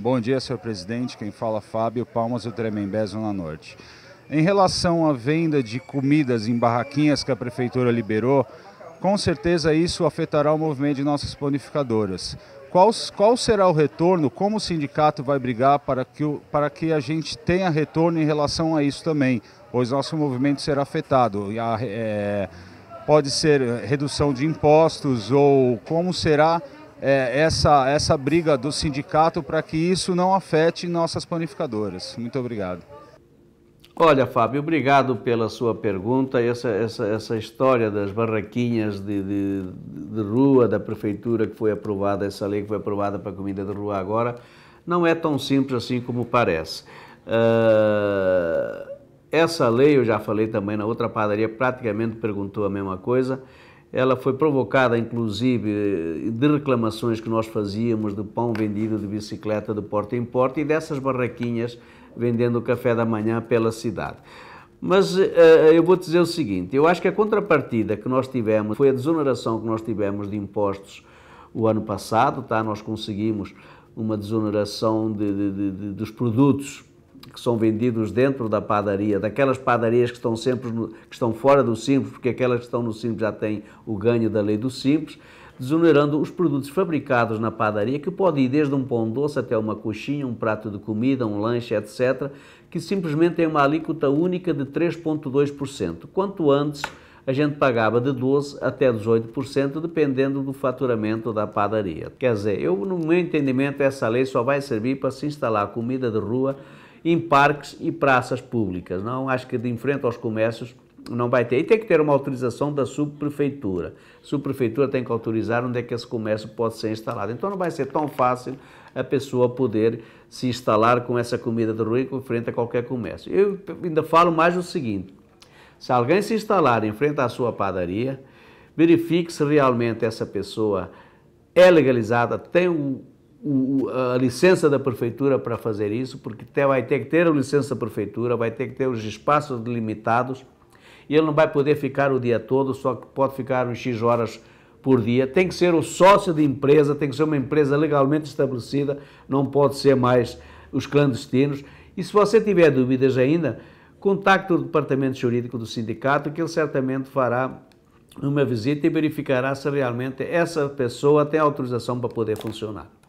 Bom dia, senhor presidente. Quem fala Fábio Palmas do Tremembé, Zona Norte. Em relação à venda de comidas em barraquinhas que a prefeitura liberou, com certeza isso afetará o movimento de nossas panificadoras. Qual, qual será o retorno? Como o sindicato vai brigar para que, para que a gente tenha retorno em relação a isso também? Pois nosso movimento será afetado. É, pode ser redução de impostos ou como será é, essa, essa briga do sindicato para que isso não afete nossas planificadoras. Muito obrigado. Olha, Fábio, obrigado pela sua pergunta. Essa, essa, essa história das barraquinhas de, de, de rua da prefeitura que foi aprovada, essa lei que foi aprovada para comida de rua agora, não é tão simples assim como parece. Uh, essa lei, eu já falei também na outra padaria, praticamente perguntou a mesma coisa ela foi provocada, inclusive, de reclamações que nós fazíamos de pão vendido de bicicleta de porta em porta e dessas barraquinhas vendendo café da manhã pela cidade. Mas uh, eu vou dizer o seguinte: eu acho que a contrapartida que nós tivemos foi a desoneração que nós tivemos de impostos o ano passado, tá? nós conseguimos uma desoneração de, de, de, dos produtos que são vendidos dentro da padaria, daquelas padarias que estão sempre no, que estão fora do simples, porque aquelas que estão no simples já têm o ganho da lei do simples, desonerando os produtos fabricados na padaria, que pode ir desde um pão doce até uma coxinha, um prato de comida, um lanche, etc., que simplesmente tem uma alíquota única de 3,2%. Quanto antes, a gente pagava de 12% até 18%, dependendo do faturamento da padaria. Quer dizer, eu, no meu entendimento, essa lei só vai servir para se instalar comida de rua em parques e praças públicas. Não acho que de em frente aos comércios não vai ter. E tem que ter uma autorização da subprefeitura. A subprefeitura tem que autorizar onde é que esse comércio pode ser instalado. Então não vai ser tão fácil a pessoa poder se instalar com essa comida de em frente a qualquer comércio. Eu ainda falo mais o seguinte: se alguém se instalar em frente à sua padaria, verifique se realmente essa pessoa é legalizada, tem o, a licença da prefeitura para fazer isso, porque vai ter que ter a licença da prefeitura, vai ter que ter os espaços delimitados e ele não vai poder ficar o dia todo, só que pode ficar uns X horas por dia. Tem que ser o sócio de empresa, tem que ser uma empresa legalmente estabelecida, não pode ser mais os clandestinos. E se você tiver dúvidas ainda, contacte o departamento jurídico do sindicato, que ele certamente fará uma visita e verificará se realmente essa pessoa tem autorização para poder funcionar.